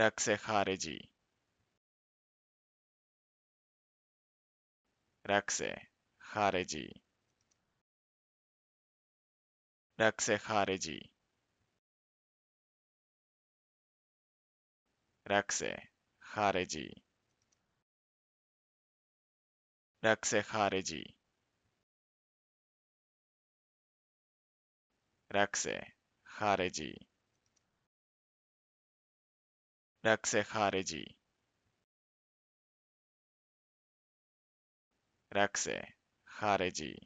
رقص خارجی رقص خارجی رقص خارجی رقص خارجی رقص خارجی رقص خارجی رقص خارجی رقص خارجی